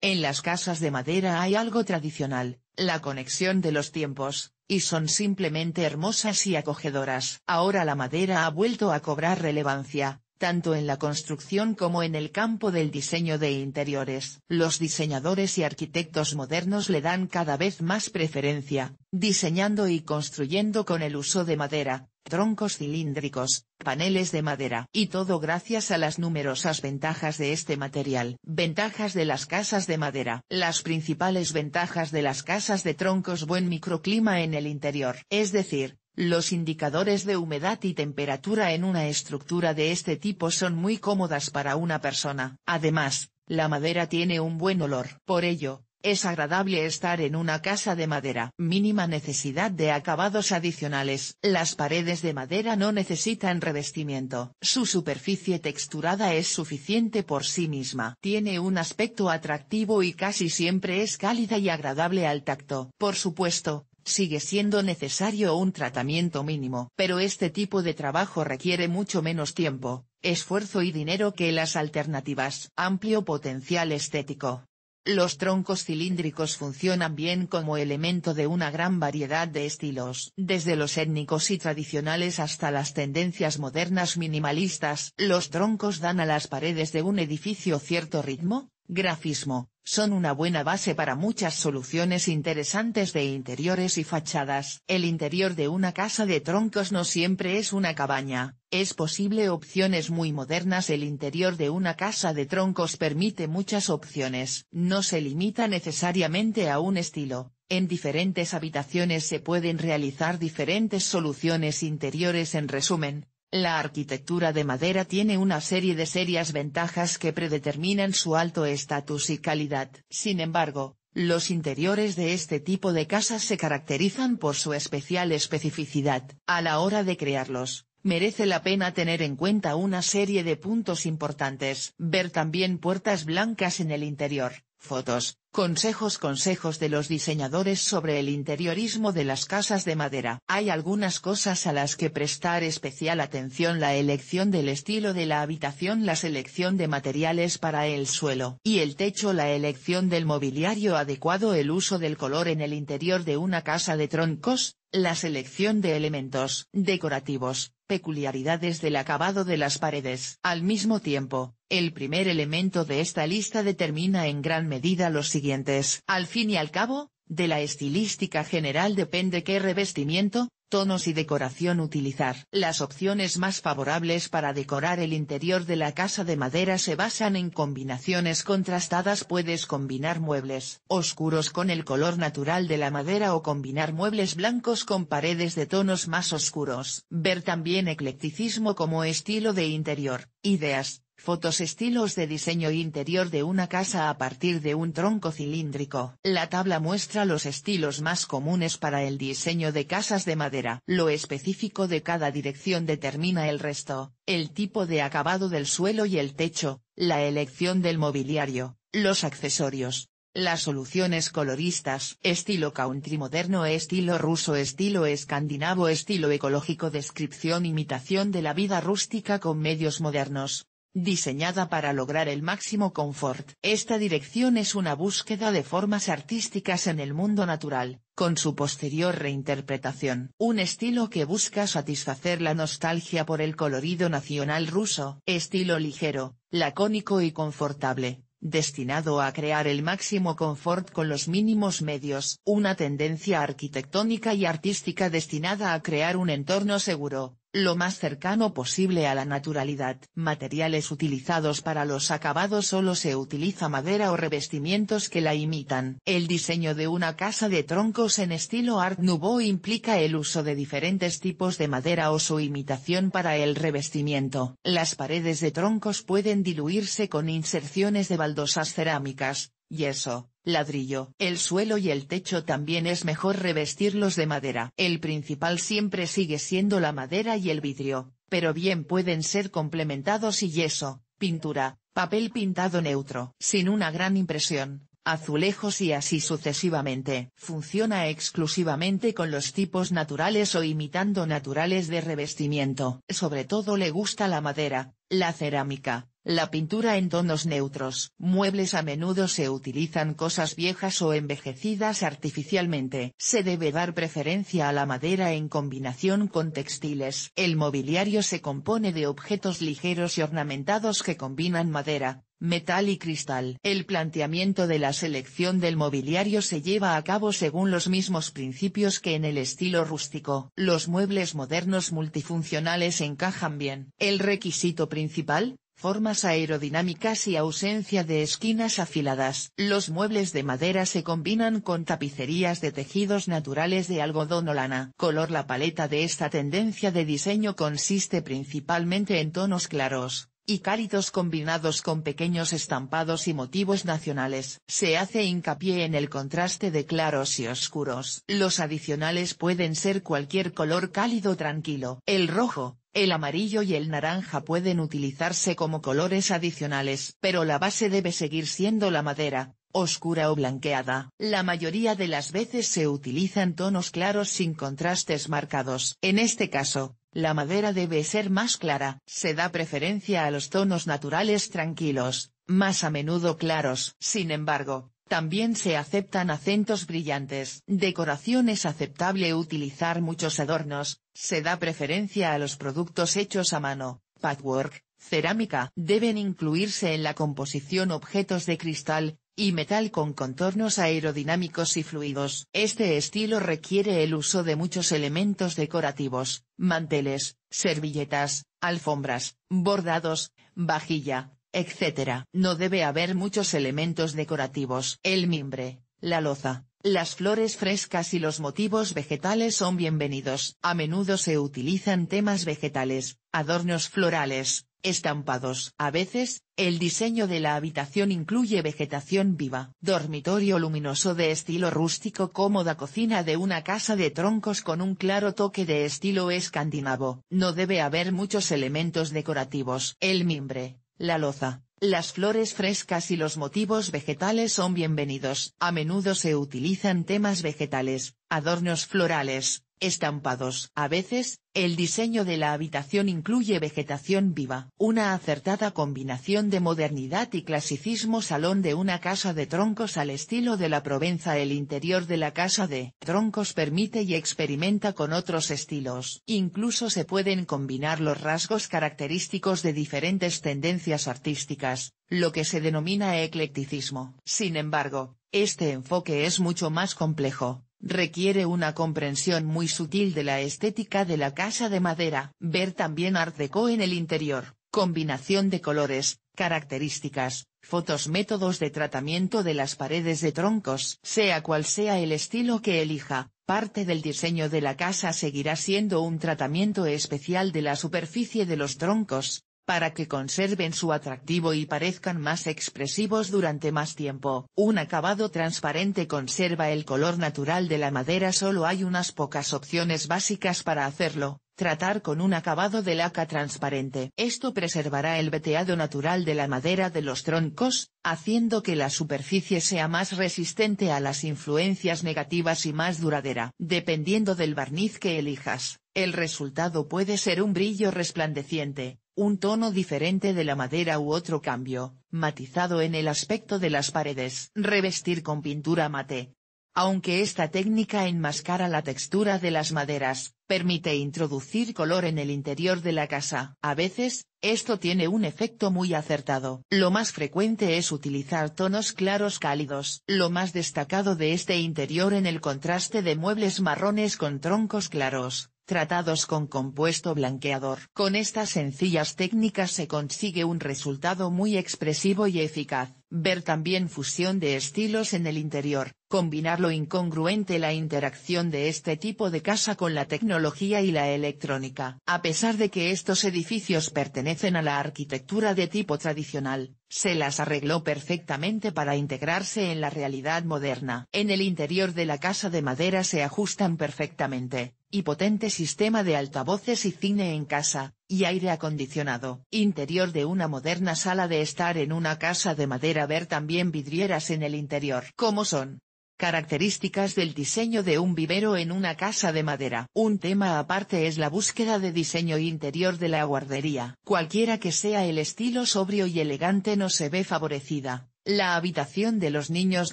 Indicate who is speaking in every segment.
Speaker 1: En las casas de madera hay algo tradicional, la conexión de los tiempos, y son simplemente hermosas y acogedoras. Ahora la madera ha vuelto a cobrar relevancia, tanto en la construcción como en el campo del diseño de interiores. Los diseñadores y arquitectos modernos le dan cada vez más preferencia, diseñando y construyendo con el uso de madera, troncos cilíndricos, paneles de madera y todo gracias a las numerosas ventajas de este material. Ventajas de las casas de madera. Las principales ventajas de las casas de troncos buen microclima en el interior, es decir, los indicadores de humedad y temperatura en una estructura de este tipo son muy cómodas para una persona. Además, la madera tiene un buen olor. Por ello, es agradable estar en una casa de madera. Mínima necesidad de acabados adicionales. Las paredes de madera no necesitan revestimiento. Su superficie texturada es suficiente por sí misma. Tiene un aspecto atractivo y casi siempre es cálida y agradable al tacto. Por supuesto, sigue siendo necesario un tratamiento mínimo. Pero este tipo de trabajo requiere mucho menos tiempo, esfuerzo y dinero que las alternativas. Amplio potencial estético. Los troncos cilíndricos funcionan bien como elemento de una gran variedad de estilos, desde los étnicos y tradicionales hasta las tendencias modernas minimalistas. Los troncos dan a las paredes de un edificio cierto ritmo, grafismo, son una buena base para muchas soluciones interesantes de interiores y fachadas. El interior de una casa de troncos no siempre es una cabaña, es posible opciones muy modernas El interior de una casa de troncos permite muchas opciones. No se limita necesariamente a un estilo, en diferentes habitaciones se pueden realizar diferentes soluciones interiores en resumen, la arquitectura de madera tiene una serie de serias ventajas que predeterminan su alto estatus y calidad. Sin embargo, los interiores de este tipo de casas se caracterizan por su especial especificidad. A la hora de crearlos, merece la pena tener en cuenta una serie de puntos importantes. Ver también puertas blancas en el interior. Fotos, consejos Consejos de los diseñadores sobre el interiorismo de las casas de madera. Hay algunas cosas a las que prestar especial atención la elección del estilo de la habitación la selección de materiales para el suelo y el techo la elección del mobiliario adecuado el uso del color en el interior de una casa de troncos, la selección de elementos decorativos, peculiaridades del acabado de las paredes. Al mismo tiempo, el primer elemento de esta lista determina en gran medida los siguientes. Al fin y al cabo, de la estilística general depende qué revestimiento, tonos y decoración utilizar. Las opciones más favorables para decorar el interior de la casa de madera se basan en combinaciones contrastadas. Puedes combinar muebles oscuros con el color natural de la madera o combinar muebles blancos con paredes de tonos más oscuros. Ver también eclecticismo como estilo de interior, ideas, Fotos estilos de diseño interior de una casa a partir de un tronco cilíndrico. La tabla muestra los estilos más comunes para el diseño de casas de madera. Lo específico de cada dirección determina el resto, el tipo de acabado del suelo y el techo, la elección del mobiliario, los accesorios. Las soluciones coloristas, estilo country moderno, estilo ruso, estilo escandinavo, estilo ecológico, descripción, imitación de la vida rústica con medios modernos, diseñada para lograr el máximo confort. Esta dirección es una búsqueda de formas artísticas en el mundo natural, con su posterior reinterpretación. Un estilo que busca satisfacer la nostalgia por el colorido nacional ruso. Estilo ligero, lacónico y confortable, destinado a crear el máximo confort con los mínimos medios. Una tendencia arquitectónica y artística destinada a crear un entorno seguro, lo más cercano posible a la naturalidad. Materiales utilizados para los acabados solo se utiliza madera o revestimientos que la imitan. El diseño de una casa de troncos en estilo Art Nouveau implica el uso de diferentes tipos de madera o su imitación para el revestimiento. Las paredes de troncos pueden diluirse con inserciones de baldosas cerámicas, yeso, ladrillo. El suelo y el techo también es mejor revestirlos de madera. El principal siempre sigue siendo la madera y el vidrio, pero bien pueden ser complementados y yeso, pintura, papel pintado neutro, sin una gran impresión, azulejos y así sucesivamente. Funciona exclusivamente con los tipos naturales o imitando naturales de revestimiento. Sobre todo le gusta la madera, la cerámica, la pintura en tonos neutros, muebles a menudo se utilizan cosas viejas o envejecidas artificialmente. Se debe dar preferencia a la madera en combinación con textiles. El mobiliario se compone de objetos ligeros y ornamentados que combinan madera, metal y cristal. El planteamiento de la selección del mobiliario se lleva a cabo según los mismos principios que en el estilo rústico. Los muebles modernos multifuncionales encajan bien. El requisito principal, formas aerodinámicas y ausencia de esquinas afiladas. Los muebles de madera se combinan con tapicerías de tejidos naturales de algodón o lana. Color La paleta de esta tendencia de diseño consiste principalmente en tonos claros, y cálidos combinados con pequeños estampados y motivos nacionales. Se hace hincapié en el contraste de claros y oscuros. Los adicionales pueden ser cualquier color cálido tranquilo. El rojo, el amarillo y el naranja pueden utilizarse como colores adicionales, pero la base debe seguir siendo la madera, oscura o blanqueada. La mayoría de las veces se utilizan tonos claros sin contrastes marcados. En este caso, la madera debe ser más clara. Se da preferencia a los tonos naturales tranquilos, más a menudo claros. Sin embargo, también se aceptan acentos brillantes. Decoración es aceptable utilizar muchos adornos, se da preferencia a los productos hechos a mano, patchwork, cerámica. Deben incluirse en la composición objetos de cristal, y metal con contornos aerodinámicos y fluidos. Este estilo requiere el uso de muchos elementos decorativos, manteles, servilletas, alfombras, bordados, vajilla, etc. No debe haber muchos elementos decorativos. El mimbre, la loza, las flores frescas y los motivos vegetales son bienvenidos. A menudo se utilizan temas vegetales, adornos florales, estampados. A veces, el diseño de la habitación incluye vegetación viva. Dormitorio luminoso de estilo rústico cómoda cocina de una casa de troncos con un claro toque de estilo escandinavo. No debe haber muchos elementos decorativos. El mimbre, la loza, las flores frescas y los motivos vegetales son bienvenidos. A menudo se utilizan temas vegetales, adornos florales, estampados. A veces, el diseño de la habitación incluye vegetación viva. Una acertada combinación de modernidad y clasicismo salón de una casa de troncos al estilo de la Provenza El interior de la casa de troncos permite y experimenta con otros estilos. Incluso se pueden combinar los rasgos característicos de diferentes tendencias artísticas, lo que se denomina eclecticismo. Sin embargo, este enfoque es mucho más complejo Requiere una comprensión muy sutil de la estética de la casa de madera. Ver también Art Deco en el interior, combinación de colores, características, fotos métodos de tratamiento de las paredes de troncos. Sea cual sea el estilo que elija, parte del diseño de la casa seguirá siendo un tratamiento especial de la superficie de los troncos, para que conserven su atractivo y parezcan más expresivos durante más tiempo. Un acabado transparente conserva el color natural de la madera solo hay unas pocas opciones básicas para hacerlo, tratar con un acabado de laca transparente. Esto preservará el veteado natural de la madera de los troncos, haciendo que la superficie sea más resistente a las influencias negativas y más duradera. Dependiendo del barniz que elijas, el resultado puede ser un brillo resplandeciente, un tono diferente de la madera u otro cambio, matizado en el aspecto de las paredes. Revestir con pintura mate. Aunque esta técnica enmascara la textura de las maderas, permite introducir color en el interior de la casa. A veces, esto tiene un efecto muy acertado. Lo más frecuente es utilizar tonos claros cálidos. Lo más destacado de este interior en el contraste de muebles marrones con troncos claros, tratados con compuesto blanqueador. Con estas sencillas técnicas se consigue un resultado muy expresivo y eficaz. Ver también fusión de estilos en el interior, combinar lo incongruente la interacción de este tipo de casa con la tecnología y la electrónica. A pesar de que estos edificios pertenecen a la arquitectura de tipo tradicional, se las arregló perfectamente para integrarse en la realidad moderna. En el interior de la casa de madera se ajustan perfectamente, y potente sistema de altavoces y cine en casa, y aire acondicionado. Interior de una moderna sala de estar en una casa de madera ver también vidrieras en el interior. ¿Cómo son? Características del diseño de un vivero en una casa de madera. Un tema aparte es la búsqueda de diseño interior de la guardería. Cualquiera que sea el estilo sobrio y elegante no se ve favorecida. La habitación de los niños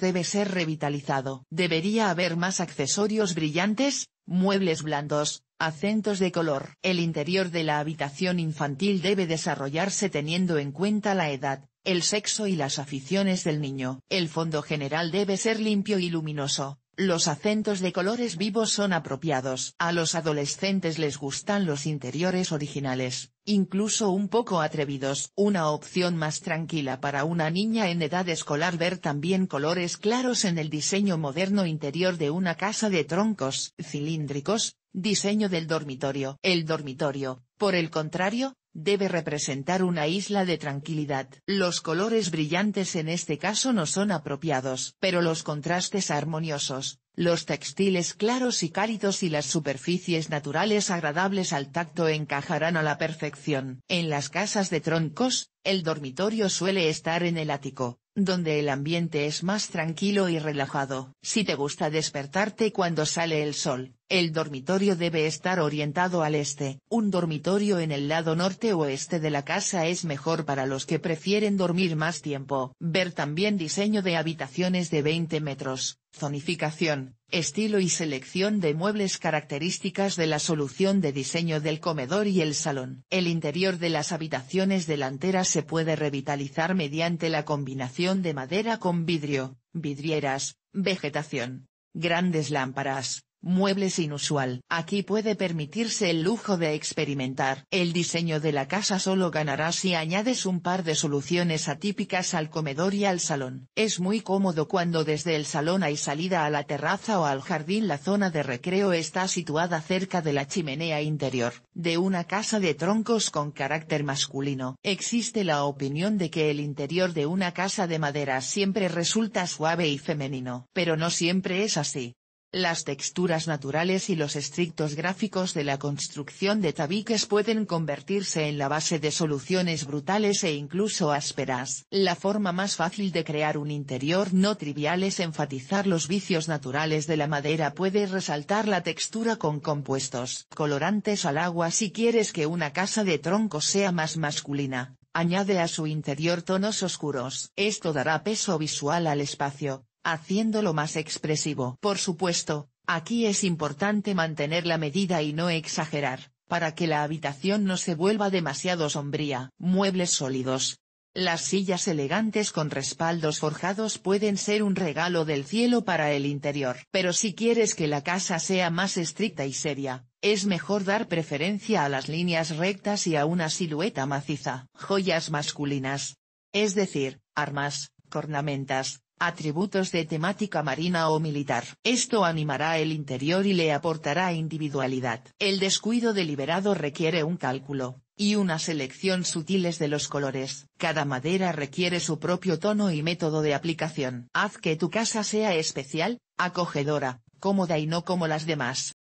Speaker 1: debe ser revitalizado. Debería haber más accesorios brillantes, muebles blandos, acentos de color. El interior de la habitación infantil debe desarrollarse teniendo en cuenta la edad, el sexo y las aficiones del niño. El fondo general debe ser limpio y luminoso, los acentos de colores vivos son apropiados. A los adolescentes les gustan los interiores originales, incluso un poco atrevidos. Una opción más tranquila para una niña en edad escolar ver también colores claros en el diseño moderno interior de una casa de troncos cilíndricos, diseño del dormitorio. El dormitorio, por el contrario, debe representar una isla de tranquilidad. Los colores brillantes en este caso no son apropiados, pero los contrastes armoniosos, los textiles claros y cálidos y las superficies naturales agradables al tacto encajarán a la perfección. En las casas de troncos, el dormitorio suele estar en el ático, donde el ambiente es más tranquilo y relajado. Si te gusta despertarte cuando sale el sol, el dormitorio debe estar orientado al este. Un dormitorio en el lado norte oeste de la casa es mejor para los que prefieren dormir más tiempo. Ver también diseño de habitaciones de 20 metros, Zonificación, estilo y selección de muebles características de la solución de diseño del comedor y el salón. El interior de las habitaciones delanteras se puede revitalizar mediante la combinación de madera con vidrio, vidrieras, vegetación, grandes lámparas, muebles inusual. Aquí puede permitirse el lujo de experimentar. El diseño de la casa solo ganará si añades un par de soluciones atípicas al comedor y al salón. Es muy cómodo cuando desde el salón hay salida a la terraza o al jardín. La zona de recreo está situada cerca de la chimenea interior, de una casa de troncos con carácter masculino. Existe la opinión de que el interior de una casa de madera siempre resulta suave y femenino, pero no siempre es así. Las texturas naturales y los estrictos gráficos de la construcción de tabiques pueden convertirse en la base de soluciones brutales e incluso ásperas. La forma más fácil de crear un interior no trivial es enfatizar los vicios naturales de la madera puede resaltar la textura con compuestos colorantes al agua si quieres que una casa de tronco sea más masculina, añade a su interior tonos oscuros. Esto dará peso visual al espacio, haciéndolo más expresivo. Por supuesto, aquí es importante mantener la medida y no exagerar, para que la habitación no se vuelva demasiado sombría. Muebles sólidos. Las sillas elegantes con respaldos forjados pueden ser un regalo del cielo para el interior. Pero si quieres que la casa sea más estricta y seria, es mejor dar preferencia a las líneas rectas y a una silueta maciza. Joyas masculinas. Es decir, armas, cornamentas, atributos de temática marina o militar. Esto animará el interior y le aportará individualidad. El descuido deliberado requiere un cálculo, y una selección sutiles de los colores. Cada madera requiere su propio tono y método de aplicación. Haz que tu casa sea especial, acogedora, cómoda y no como las demás.